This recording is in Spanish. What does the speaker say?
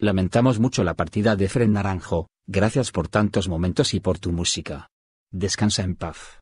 Lamentamos mucho la partida de Fren Naranjo, gracias por tantos momentos y por tu música. Descansa en paz.